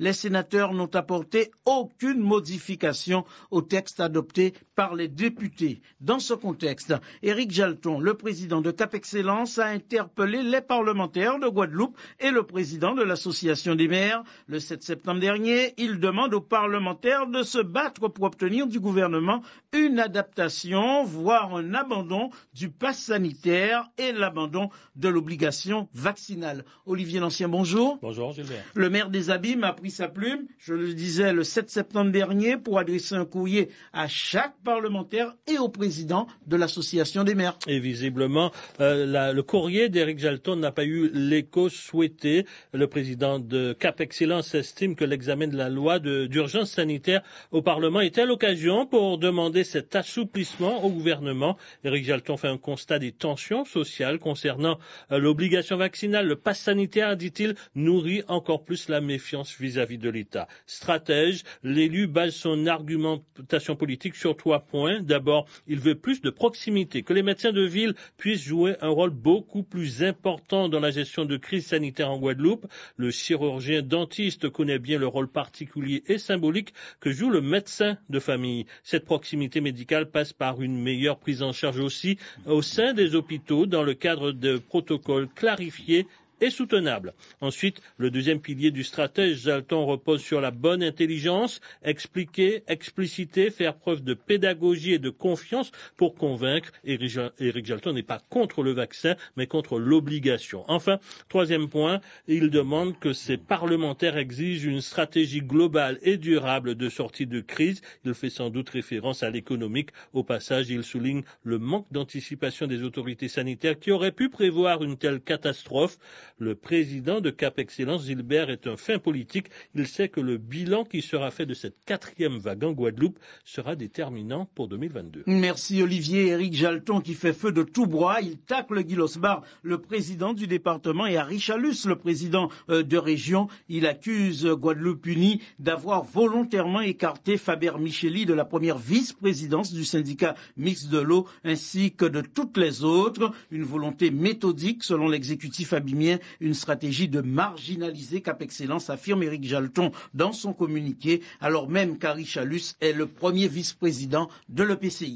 les sénateurs n'ont apporté aucune modification au texte adopté par les députés. Dans ce contexte, Éric Jalton, le président de Cap Excellence, a interpellé les parlementaires de Guadeloupe et le président de l'Association des maires. Le 7 septembre dernier, il demande aux parlementaires de se battre pour obtenir du gouvernement une adaptation, voire un abandon du pass sanitaire et l'abandon de l'obligation vaccinale. Olivier Lancien, bonjour. Bonjour, Gilbert. Le maire des Abîmes a pris sa plume, je le disais, le 7 septembre dernier pour adresser un courrier à chaque parlementaire et au président de l'association des maires. Et visiblement, euh, le courrier d'Éric Jalton n'a pas eu l'écho souhaité. Le président de Cap Excellence estime que l'examen de la loi d'urgence sanitaire au Parlement était l'occasion pour demander cet assouplissement au gouvernement. Éric Jalton fait un constat des tensions sociales concernant euh, l'obligation vaccinale. Le pass sanitaire, dit-il, nourrit encore plus la méfiance vis-à-vis vis de l'État. Stratège, l'élu base son argumentation politique sur trois points. D'abord, il veut plus de proximité, que les médecins de ville puissent jouer un rôle beaucoup plus important dans la gestion de crise sanitaire en Guadeloupe. Le chirurgien dentiste connaît bien le rôle particulier et symbolique que joue le médecin de famille. Cette proximité médicale passe par une meilleure prise en charge aussi au sein des hôpitaux dans le cadre de protocoles clarifiés et soutenable. Ensuite, le deuxième pilier du stratège Jalton, repose sur la bonne intelligence, expliquer, expliciter, faire preuve de pédagogie et de confiance pour convaincre. Eric Jalton n'est pas contre le vaccin, mais contre l'obligation. Enfin, troisième point, il demande que ses parlementaires exigent une stratégie globale et durable de sortie de crise. Il fait sans doute référence à l'économique. Au passage, il souligne le manque d'anticipation des autorités sanitaires qui auraient pu prévoir une telle catastrophe. Le président de Cap Excellence, Gilbert, est un fin politique. Il sait que le bilan qui sera fait de cette quatrième vague en Guadeloupe sera déterminant pour 2022. Merci Olivier. Éric Jalton qui fait feu de tout bois. Il tacle Guy Losbar, le président du département, et à Chalus, le président euh, de région. Il accuse Guadeloupe Uni d'avoir volontairement écarté Faber Micheli de la première vice-présidence du syndicat Mix de l'eau ainsi que de toutes les autres. Une volonté méthodique selon l'exécutif abîmien une stratégie de marginaliser Cap Excellence, affirme Éric Jalton dans son communiqué, alors même qu'Ari Chalus est le premier vice-président de l'EPCI.